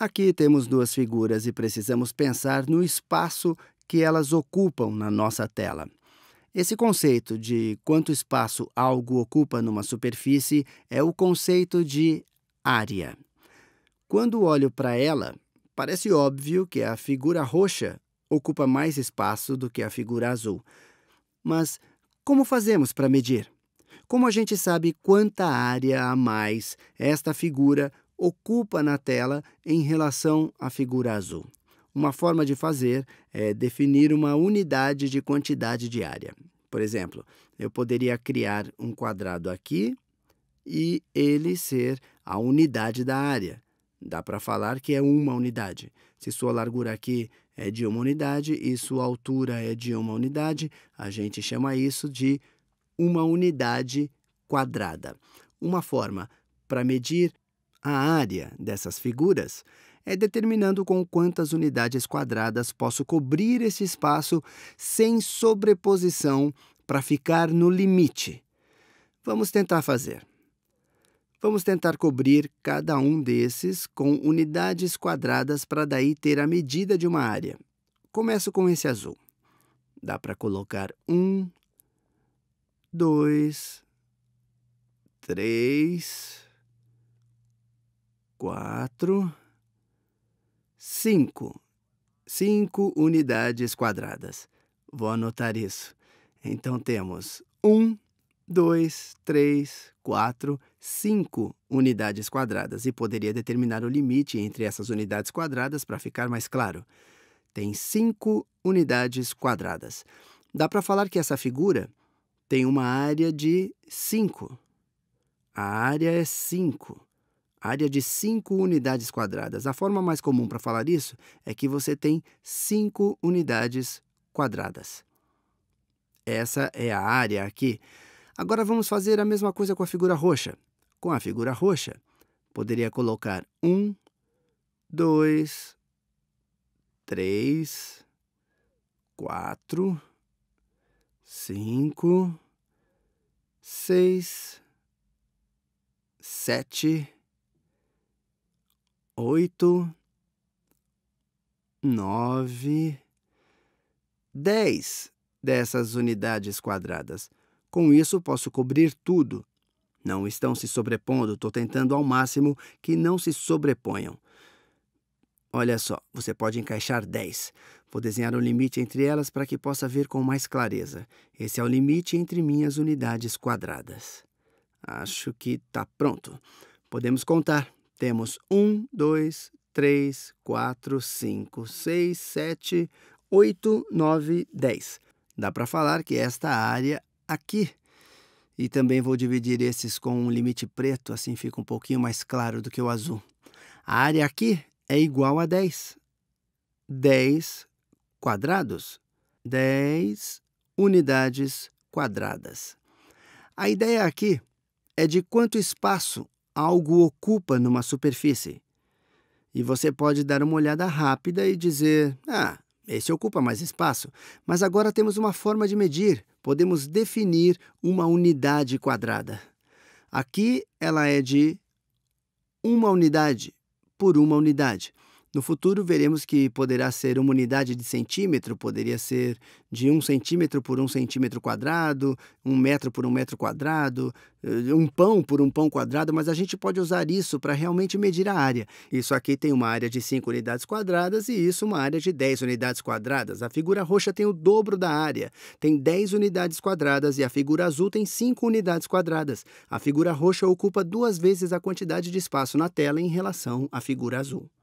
Aqui temos duas figuras e precisamos pensar no espaço que elas ocupam na nossa tela. Esse conceito de quanto espaço algo ocupa numa superfície é o conceito de área. Quando olho para ela, parece óbvio que a figura roxa ocupa mais espaço do que a figura azul. Mas como fazemos para medir? Como a gente sabe quanta área a mais esta figura ocupa na tela em relação à figura azul. Uma forma de fazer é definir uma unidade de quantidade de área. Por exemplo, eu poderia criar um quadrado aqui e ele ser a unidade da área. Dá para falar que é uma unidade. Se sua largura aqui é de uma unidade e sua altura é de uma unidade, a gente chama isso de uma unidade quadrada. Uma forma para medir a área dessas figuras é determinando com quantas unidades quadradas posso cobrir esse espaço sem sobreposição para ficar no limite. Vamos tentar fazer. Vamos tentar cobrir cada um desses com unidades quadradas para daí ter a medida de uma área. Começo com esse azul. Dá para colocar um, dois, três quatro, cinco. Cinco unidades quadradas. Vou anotar isso. Então temos um, dois, três, quatro, cinco unidades quadradas e poderia determinar o limite entre essas unidades quadradas para ficar mais claro. Tem cinco unidades quadradas. Dá para falar que essa figura tem uma área de 5. A área é 5 área de 5 unidades quadradas. A forma mais comum para falar isso é que você tem 5 unidades quadradas. Essa é a área aqui. Agora vamos fazer a mesma coisa com a figura roxa. Com a figura roxa, poderia colocar 1, 2, 3, 4, 5, 6, 7, oito, nove, dez dessas unidades quadradas. Com isso, posso cobrir tudo. Não estão se sobrepondo, estou tentando ao máximo que não se sobreponham. Olha só, você pode encaixar 10. Vou desenhar um limite entre elas para que possa ver com mais clareza. Esse é o limite entre minhas unidades quadradas. Acho que está pronto. Podemos contar. Temos 1, 2, 3, 4, 5, 6, 7, 8, 9, 10. Dá para falar que esta área aqui. E também vou dividir esses com um limite preto, assim fica um pouquinho mais claro do que o azul. A área aqui é igual a 10. 10 quadrados. 10 unidades quadradas. A ideia aqui é de quanto espaço algo ocupa numa superfície. E você pode dar uma olhada rápida e dizer: ah, esse ocupa mais espaço, mas agora temos uma forma de medir, podemos definir uma unidade quadrada. Aqui ela é de uma unidade por uma unidade. No futuro, veremos que poderá ser uma unidade de centímetro, poderia ser de um centímetro por um centímetro quadrado, um metro por um metro quadrado, eh, um pão por um pão quadrado, mas a gente pode usar isso para realmente medir a área. Isso aqui tem uma área de 5 unidades quadradas e isso uma área de 10 unidades quadradas. A figura roxa tem o dobro da área, tem 10 unidades quadradas e a figura azul tem 5 unidades quadradas. A figura roxa ocupa duas vezes a quantidade de espaço na tela em relação à figura azul.